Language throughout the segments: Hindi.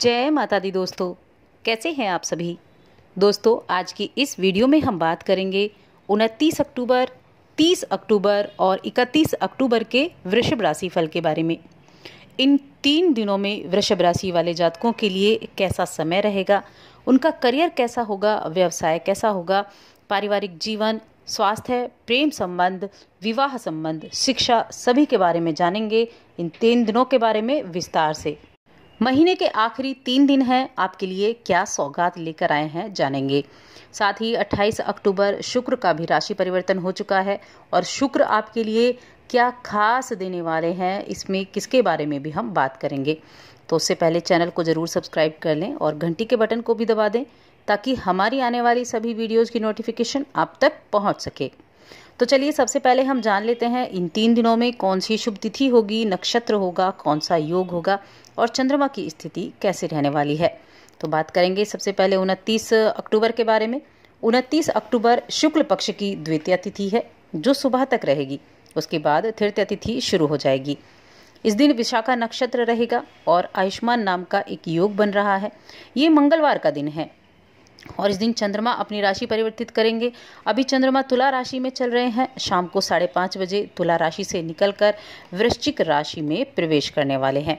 जय माता दी दोस्तों कैसे हैं आप सभी दोस्तों आज की इस वीडियो में हम बात करेंगे 29 अक्टूबर 30 अक्टूबर और 31 अक्टूबर के वृषभ राशि फल के बारे में इन तीन दिनों में वृषभ राशि वाले जातकों के लिए कैसा समय रहेगा उनका करियर कैसा होगा व्यवसाय कैसा होगा पारिवारिक जीवन स्वास्थ्य प्रेम संबंध विवाह संबंध शिक्षा सभी के बारे में जानेंगे इन तीन दिनों के बारे में विस्तार से महीने के आखिरी तीन दिन हैं आपके लिए क्या सौगात लेकर आए हैं जानेंगे साथ ही 28 अक्टूबर शुक्र का भी राशि परिवर्तन हो चुका है और शुक्र आपके लिए क्या खास देने वाले हैं इसमें किसके बारे में भी हम बात करेंगे तो उससे पहले चैनल को ज़रूर सब्सक्राइब कर लें और घंटी के बटन को भी दबा दें ताकि हमारी आने वाली सभी वीडियोज़ की नोटिफिकेशन आप तक पहुँच सके तो चलिए सबसे पहले हम जान लेते हैं इन तीन दिनों में कौन सी शुभ तिथि होगी नक्षत्र होगा कौन सा योग होगा और चंद्रमा की स्थिति कैसे रहने वाली है तो बात करेंगे सबसे पहले उनतीस अक्टूबर के बारे में उनतीस अक्टूबर शुक्ल पक्ष की द्वितीय तिथि है जो सुबह तक रहेगी उसके बाद तृतीय तिथि शुरू हो जाएगी इस दिन विशाखा नक्षत्र रहेगा और आयुष्मान नाम का एक योग बन रहा है ये मंगलवार का दिन है और इस दिन चंद्रमा अपनी राशि परिवर्तित करेंगे अभी चंद्रमा तुला राशि में चल रहे हैं शाम को साढ़े पाँच बजे तुला राशि से निकलकर वृश्चिक राशि में प्रवेश करने वाले हैं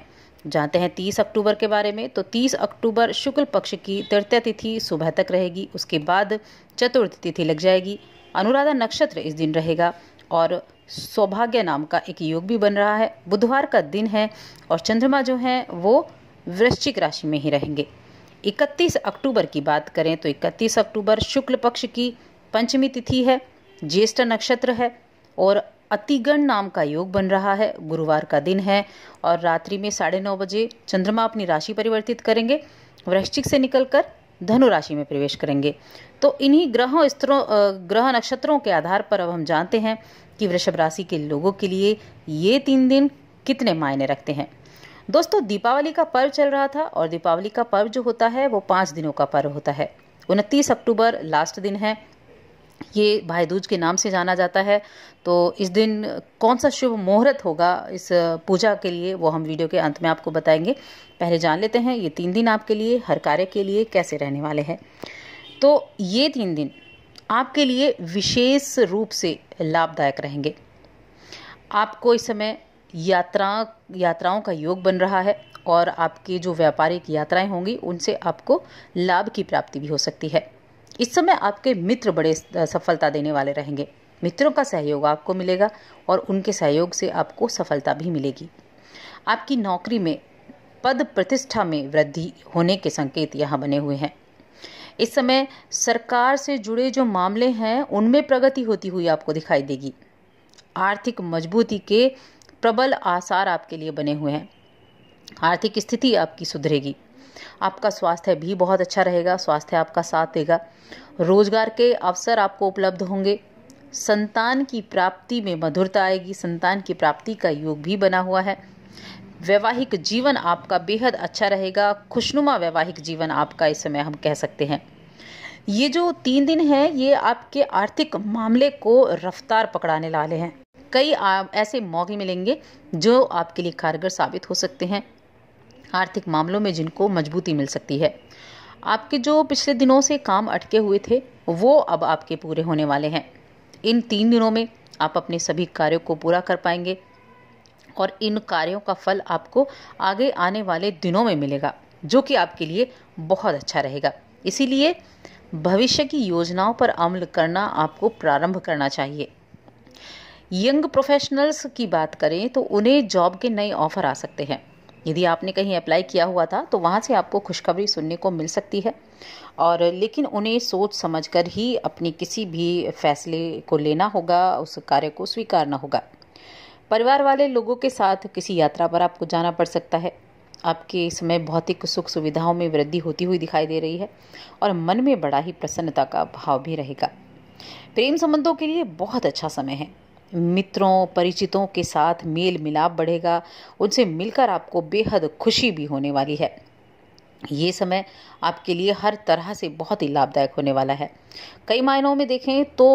जानते हैं 30 अक्टूबर के बारे में तो 30 अक्टूबर शुक्ल पक्ष की तृतीय तिथि सुबह तक रहेगी उसके बाद चतुर्थ तिथि लग जाएगी अनुराधा नक्षत्र इस दिन रहेगा और सौभाग्य नाम का एक योग भी बन रहा है बुधवार का दिन है और चंद्रमा जो है वो वृश्चिक राशि में ही रहेंगे इकतीस अक्टूबर की बात करें तो इकतीस अक्टूबर शुक्ल पक्ष की पंचमी तिथि है ज्येष्ठ नक्षत्र है और अतिगण नाम का योग बन रहा है गुरुवार का दिन है और रात्रि में साढ़े नौ बजे चंद्रमा अपनी राशि परिवर्तित करेंगे वृश्चिक से निकलकर धनु राशि में प्रवेश करेंगे तो इन्हीं ग्रहों स्त्रों ग्रह नक्षत्रों के आधार पर अब हम जानते हैं कि वृषभ राशि के लोगों के लिए ये तीन दिन कितने मायने रखते हैं दोस्तों दीपावली का पर्व चल रहा था और दीपावली का पर्व जो होता है वो पाँच दिनों का पर्व होता है उनतीस अक्टूबर लास्ट दिन है ये भाई दूज के नाम से जाना जाता है तो इस दिन कौन सा शुभ मुहूर्त होगा इस पूजा के लिए वो हम वीडियो के अंत में आपको बताएंगे पहले जान लेते हैं ये तीन दिन आपके लिए हर कार्य के लिए कैसे रहने वाले हैं तो ये तीन दिन आपके लिए विशेष रूप से लाभदायक रहेंगे आपको इस समय यात्रा यात्राओं का योग बन रहा है और आपकी जो व्यापारिक यात्राएं होंगी उनसे आपको लाभ की प्राप्ति भी हो सकती है इस समय आपके मित्र बड़े सफलता देने वाले रहेंगे मित्रों का सहयोग आपको मिलेगा और उनके सहयोग से आपको सफलता भी मिलेगी आपकी नौकरी में पद प्रतिष्ठा में वृद्धि होने के संकेत यहाँ बने हुए हैं इस समय सरकार से जुड़े जो मामले हैं उनमें प्रगति होती हुई आपको दिखाई देगी आर्थिक मजबूती के प्रबल आसार आपके लिए बने हुए हैं आर्थिक स्थिति आपकी सुधरेगी आपका स्वास्थ्य भी बहुत अच्छा रहेगा स्वास्थ्य आपका साथ देगा रोजगार के अवसर आपको उपलब्ध होंगे संतान की प्राप्ति में मधुरता आएगी संतान की प्राप्ति का योग भी बना हुआ है वैवाहिक जीवन आपका बेहद अच्छा रहेगा खुशनुमा वैवाहिक जीवन आपका इस समय हम कह सकते हैं ये जो तीन दिन है ये आपके आर्थिक मामले को रफ्तार पकड़ाने लाले हैं कई ऐसे मौके मिलेंगे जो आपके लिए कारगर साबित हो सकते हैं आर्थिक मामलों में जिनको मजबूती मिल सकती है आपके जो पिछले दिनों से काम अटके हुए थे वो अब आपके पूरे होने वाले हैं इन तीन दिनों में आप अपने सभी कार्यों को पूरा कर पाएंगे और इन कार्यों का फल आपको आगे आने वाले दिनों में मिलेगा जो कि आपके लिए बहुत अच्छा रहेगा इसीलिए भविष्य की योजनाओं पर अमल करना आपको प्रारंभ करना चाहिए यंग प्रोफेशनल्स की बात करें तो उन्हें जॉब के नए ऑफर आ सकते हैं यदि आपने कहीं अप्लाई किया हुआ था तो वहाँ से आपको खुशखबरी सुनने को मिल सकती है और लेकिन उन्हें सोच समझकर ही अपने किसी भी फैसले को लेना होगा उस कार्य को स्वीकारना होगा परिवार वाले लोगों के साथ किसी यात्रा पर आपको जाना पड़ सकता है आपके समय भौतिक सुख सुविधाओं में वृद्धि होती हुई दिखाई दे रही है और मन में बड़ा ही प्रसन्नता का भाव भी रहेगा प्रेम संबंधों के लिए बहुत अच्छा समय है मित्रों परिचितों के साथ मेल मिलाप बढ़ेगा उनसे मिलकर आपको बेहद खुशी भी होने वाली है ये समय आपके लिए हर तरह से बहुत ही लाभदायक होने वाला है कई मायनों में देखें तो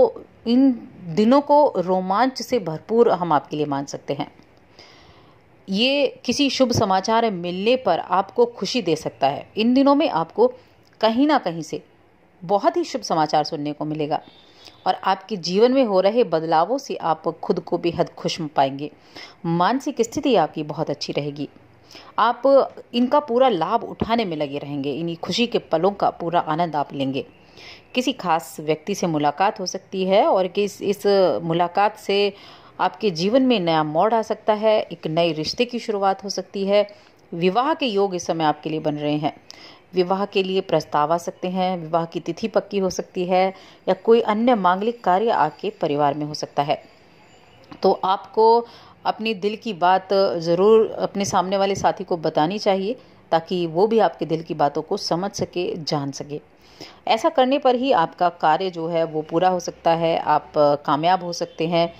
इन दिनों को रोमांच से भरपूर हम आपके लिए मान सकते हैं ये किसी शुभ समाचार मिलने पर आपको खुशी दे सकता है इन दिनों में आपको कहीं ना कहीं से बहुत ही शुभ समाचार सुनने को मिलेगा और आपके जीवन में हो रहे बदलावों से आप खुद को बेहद खुश पाएंगे मानसिक स्थिति आपकी बहुत अच्छी रहेगी आप इनका पूरा लाभ उठाने में लगे रहेंगे इन्हीं खुशी के पलों का पूरा आनंद आप लेंगे किसी खास व्यक्ति से मुलाकात हो सकती है और किस इस मुलाकात से आपके जीवन में नया मोड़ आ सकता है एक नए रिश्ते की शुरुआत हो सकती है विवाह के योग इस समय आपके लिए बन रहे हैं विवाह के लिए प्रस्ताव आ सकते हैं विवाह की तिथि पक्की हो सकती है या कोई अन्य मांगलिक कार्य आपके परिवार में हो सकता है तो आपको अपनी दिल की बात ज़रूर अपने सामने वाले साथी को बतानी चाहिए ताकि वो भी आपके दिल की बातों को समझ सके जान सके ऐसा करने पर ही आपका कार्य जो है वो पूरा हो सकता है आप कामयाब हो सकते हैं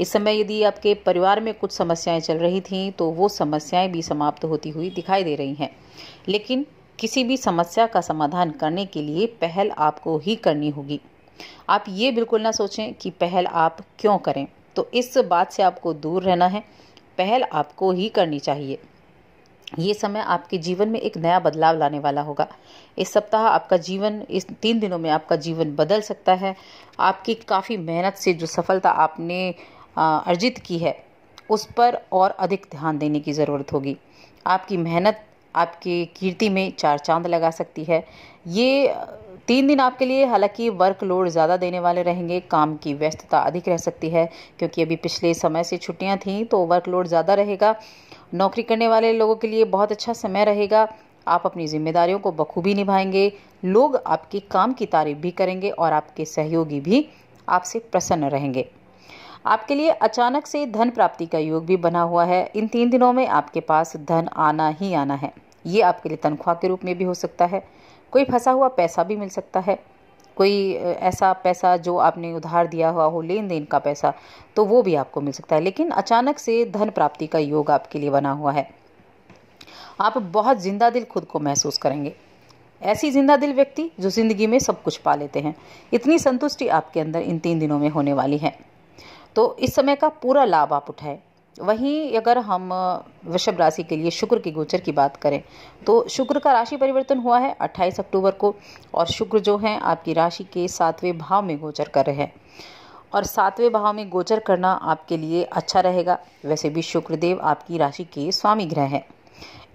इस समय यदि आपके परिवार में कुछ समस्याएं चल रही थीं तो वो समस्याएं भी समाप्त होती हुई दिखाई दे रही हैं लेकिन किसी भी समस्या का समाधान करने के लिए पहल आपको ही करनी होगी आप ये बिल्कुल ना सोचें कि पहल आप क्यों करें तो इस बात से आपको दूर रहना है पहल आपको ही करनी चाहिए ये समय आपके जीवन में एक नया बदलाव लाने वाला होगा इस सप्ताह आपका जीवन इस तीन दिनों में आपका जीवन बदल सकता है आपकी काफ़ी मेहनत से जो सफलता आपने अर्जित की है उस पर और अधिक ध्यान देने की ज़रूरत होगी आपकी मेहनत आपकी कीर्ति में चार चांद लगा सकती है ये तीन दिन आपके लिए हालांकि वर्कलोड ज़्यादा देने वाले रहेंगे काम की व्यस्तता अधिक रह सकती है क्योंकि अभी पिछले समय से छुट्टियां थीं तो वर्कलोड ज़्यादा रहेगा नौकरी करने वाले लोगों के लिए बहुत अच्छा समय रहेगा आप अपनी जिम्मेदारियों को बखूबी निभाएंगे लोग आपके काम की तारीफ भी करेंगे और आपके सहयोगी भी आपसे प्रसन्न रहेंगे आपके लिए अचानक से धन प्राप्ति का योग भी बना हुआ है इन तीन दिनों में आपके पास धन आना ही आना है ये आपके लिए तनख्वाह के रूप में भी हो सकता है कोई फंसा हुआ पैसा भी मिल सकता है कोई ऐसा पैसा जो आपने उधार दिया हुआ हो लेन देन का पैसा तो वो भी आपको मिल सकता है लेकिन अचानक से धन प्राप्ति का योग आपके लिए बना हुआ है आप बहुत जिंदा दिल खुद को महसूस करेंगे ऐसी जिंदा दिल व्यक्ति जो जिंदगी में सब कुछ पा लेते हैं इतनी संतुष्टि आपके अंदर इन तीन दिनों में होने वाली है तो इस समय का पूरा लाभ आप उठाएं वहीं अगर हम वृषभ राशि के लिए शुक्र के गोचर की बात करें तो शुक्र का राशि परिवर्तन हुआ है 28 अक्टूबर को और शुक्र जो है आपकी राशि के सातवें भाव में गोचर कर रहे हैं और सातवें भाव में गोचर करना आपके लिए अच्छा रहेगा वैसे भी शुक्रदेव आपकी राशि के स्वामी ग्रह हैं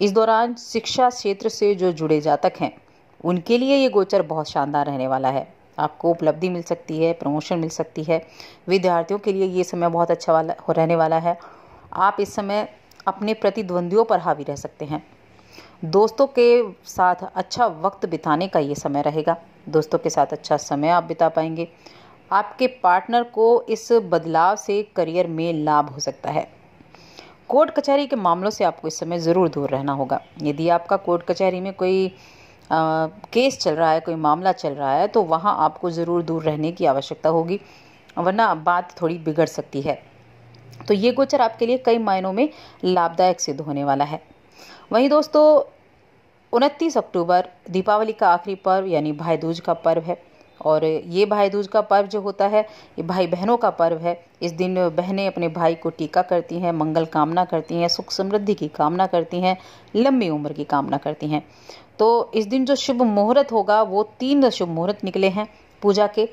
इस दौरान शिक्षा क्षेत्र से जो जुड़े जातक हैं उनके लिए ये गोचर बहुत शानदार रहने वाला है आपको उपलब्धि मिल सकती है प्रमोशन मिल सकती है विद्यार्थियों के लिए ये समय बहुत अच्छा वाला हो रहने वाला है आप इस समय अपने प्रतिद्वंदियों पर हावी रह सकते हैं दोस्तों के साथ अच्छा वक्त बिताने का ये समय रहेगा दोस्तों के साथ अच्छा समय आप बिता पाएंगे आपके पार्टनर को इस बदलाव से करियर में लाभ हो सकता है कोर्ट कचहरी के मामलों से आपको इस समय ज़रूर दूर रहना होगा यदि आपका कोर्ट कचहरी में कोई केस चल रहा है कोई मामला चल रहा है तो वहाँ आपको ज़रूर दूर रहने की आवश्यकता होगी वरना बात थोड़ी बिगड़ सकती है तो ये गोचर आपके लिए कई मायनों में लाभदायक सिद्ध होने वाला है वहीं दोस्तों उनतीस अक्टूबर दीपावली का आखिरी पर्व यानी भाई दूज का पर्व है और ये भाई दूज का पर्व जो होता है ये भाई बहनों का पर्व है इस दिन बहनें अपने भाई को टीका करती हैं मंगल कामना करती हैं सुख समृद्धि की कामना करती हैं लंबी उम्र की कामना करती हैं तो इस दिन जो शुभ मुहूर्त होगा वो तीन शुभ मुहूर्त निकले हैं पूजा के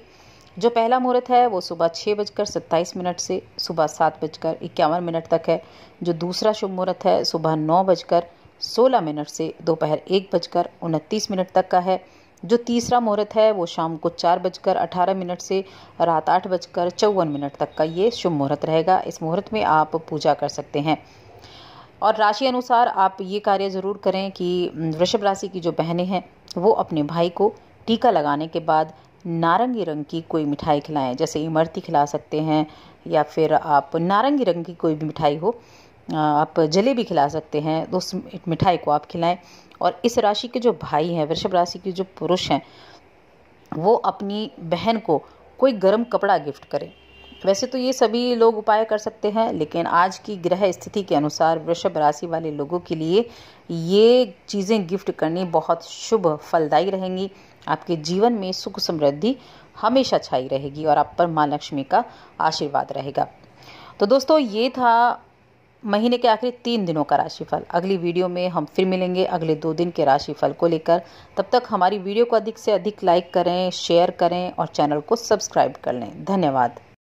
जो पहला मुहूर्त है वो सुबह छः बजकर सत्ताईस मिनट से सुबह सात बजकर इक्यावन मिनट तक है जो दूसरा शुभ मुहूर्त है सुबह नौ बजकर सोलह मिनट से दोपहर एक बजकर उनतीस मिनट तक का है जो तीसरा मुहूर्त है वो शाम को चार बजकर अठारह मिनट से रात आठ बजकर चौवन मिनट तक का ये शुभ मुहूर्त रहेगा इस मुहूर्त में आप पूजा कर सकते हैं और राशि अनुसार आप ये कार्य ज़रूर करें कि वृषभ राशि की जो बहनें हैं वो अपने भाई को टीका लगाने के बाद नारंगी रंग की कोई मिठाई खिलाएं जैसे इमरती खिला सकते हैं या फिर आप नारंगी रंग की कोई भी मिठाई हो आप जलेबी खिला सकते हैं तो उस मिठाई को आप खिलाएं और इस राशि के जो भाई हैं वृषभ राशि के जो पुरुष हैं वो अपनी बहन को कोई गर्म कपड़ा गिफ्ट करें वैसे तो ये सभी लोग उपाय कर सकते हैं लेकिन आज की ग्रह स्थिति के अनुसार वृषभ राशि वाले लोगों के लिए ये चीज़ें गिफ्ट करनी बहुत शुभ फलदायी रहेंगी आपके जीवन में सुख समृद्धि हमेशा छाई रहेगी और आप पर माँ लक्ष्मी का आशीर्वाद रहेगा तो दोस्तों ये था महीने के आखिरी तीन दिनों का राशिफल अगली वीडियो में हम फिर मिलेंगे अगले दो दिन के राशिफल को लेकर तब तक हमारी वीडियो को अधिक से अधिक लाइक करें शेयर करें और चैनल को सब्सक्राइब कर लें धन्यवाद